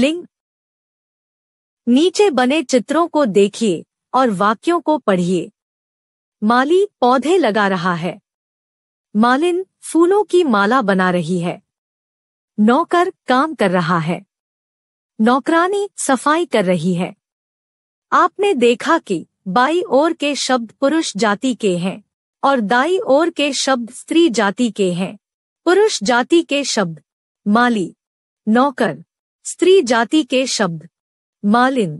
लिंग नीचे बने चित्रों को देखिए और वाक्यों को पढ़िए माली पौधे लगा रहा है मालिन फूलों की माला बना रही है नौकर काम कर रहा है नौकरानी सफाई कर रही है आपने देखा कि बाई ओर के शब्द पुरुष जाति के हैं और दाई ओर के शब्द स्त्री जाति के हैं पुरुष जाति के शब्द माली नौकर स्त्री जाति के शब्द मालिन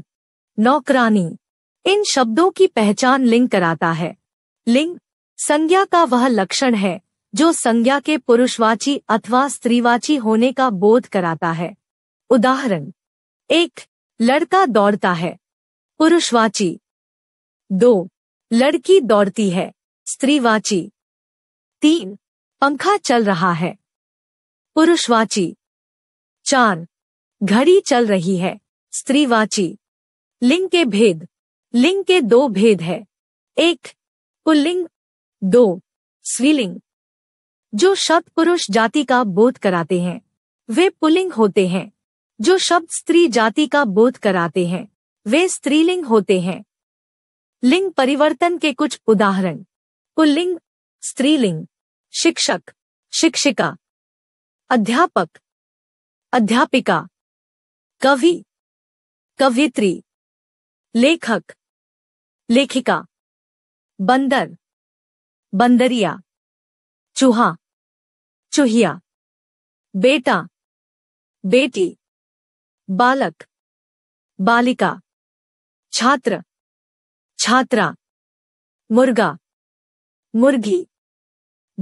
नौकरानी इन शब्दों की पहचान लिंग कराता है लिंग संज्ञा का वह लक्षण है जो संज्ञा के पुरुषवाची अथवा स्त्रीवाची होने का बोध कराता है उदाहरण एक लड़का दौड़ता है पुरुषवाची दो लड़की दौड़ती है स्त्रीवाची तीन पंखा चल रहा है पुरुषवाची चार घड़ी चल रही है स्त्रीवाची लिंग के भेद लिंग के दो भेद है एक पुल्लिंग दो स्त्रीलिंग जो शब्द पुरुष जाति का बोध कराते हैं वे पुलिंग होते हैं जो शब्द स्त्री जाति का बोध कराते हैं वे स्त्रीलिंग होते हैं लिंग परिवर्तन के कुछ उदाहरण पुल्लिंग स्त्रीलिंग शिक्षक शिक्षिका अध्यापक अध्यापिका कवि कवित्री लेखक लेखिका बंदर बंदरिया चूहा चूहिया बेटा बेटी बालक बालिका छात्र छात्रा मुर्गा मुर्गी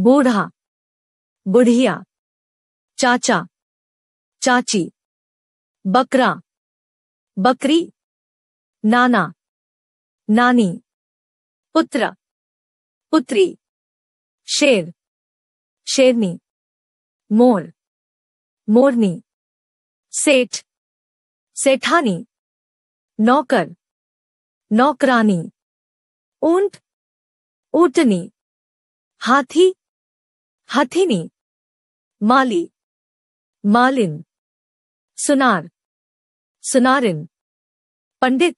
बूढ़ा बुढ़िया चाचा चाची बकरा बकरी नाना नानी पुत्र पुत्री शेर शेरनी मोर मोरनी सेठ सेठानी नौकर नौकरानी ऊंट ऊटनी हाथी हाथीनी माली मालिन सुनार सुनारिन पंडित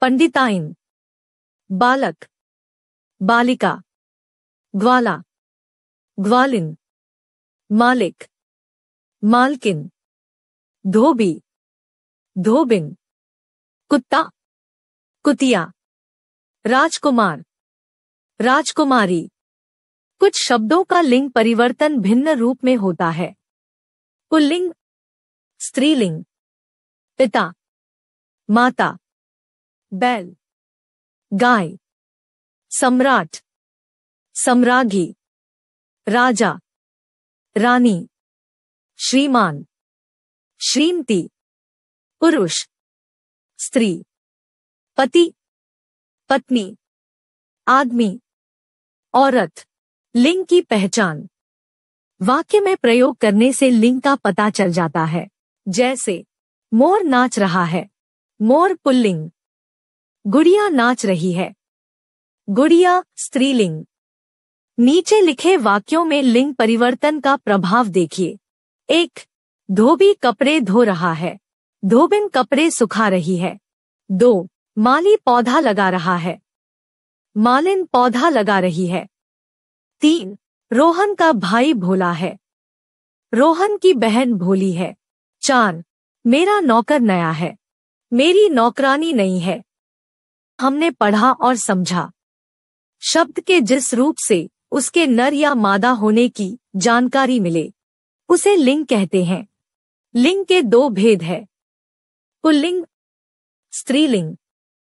पंडिताइन बालक बालिका ग्वाला ग्वालिन मालिक मालकिन धोबी धोबिन कुत्ता कुतिया राजकुमार राजकुमारी कुछ शब्दों का लिंग परिवर्तन भिन्न रूप में होता है पुल्लिंग स्त्रीलिंग पिता माता बैल गाय सम्राट सम्राज्ञी राजा रानी श्रीमान श्रीमती पुरुष स्त्री पति पत्नी आदमी औरत लिंग की पहचान वाक्य में प्रयोग करने से लिंग का पता चल जाता है जैसे मोर नाच रहा है मोर पुल्लिंग गुड़िया नाच रही है गुड़िया स्त्रीलिंग नीचे लिखे वाक्यों में लिंग परिवर्तन का प्रभाव देखिए एक धोबी कपड़े धो रहा है धोबिन कपड़े सुखा रही है दो माली पौधा लगा रहा है मालिन पौधा लगा रही है तीन रोहन का भाई भोला है रोहन की बहन भोली है चार मेरा नौकर नया है मेरी नौकरानी नहीं है हमने पढ़ा और समझा शब्द के जिस रूप से उसके नर या मादा होने की जानकारी मिले उसे लिंग कहते हैं लिंग के दो भेद है पुल्लिंग स्त्रीलिंग